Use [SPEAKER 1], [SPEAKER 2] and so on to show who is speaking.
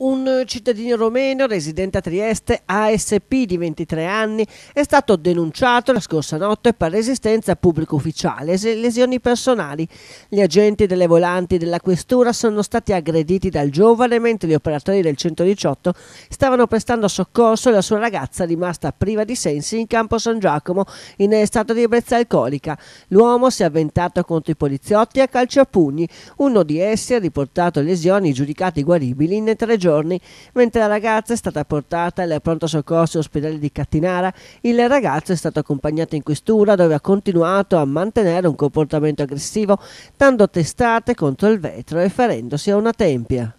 [SPEAKER 1] Un cittadino romeno residente a Trieste, ASP di 23 anni, è stato denunciato la scorsa notte per resistenza a pubblico ufficiale e lesioni personali. Gli agenti delle volanti della questura sono stati aggrediti dal giovane mentre gli operatori del 118 stavano prestando soccorso alla sua ragazza rimasta priva di sensi in campo San Giacomo in stato di ebbrezza alcolica. L'uomo si è avventato contro i poliziotti a calcio a pugni. Uno di essi ha riportato lesioni giudicate guaribili in tre giorni giorni, mentre la ragazza è stata portata al pronto soccorso ospedale di Cattinara, il ragazzo è stato accompagnato in questura dove ha continuato a mantenere un comportamento aggressivo, dando testate contro il vetro e ferendosi a una tempia.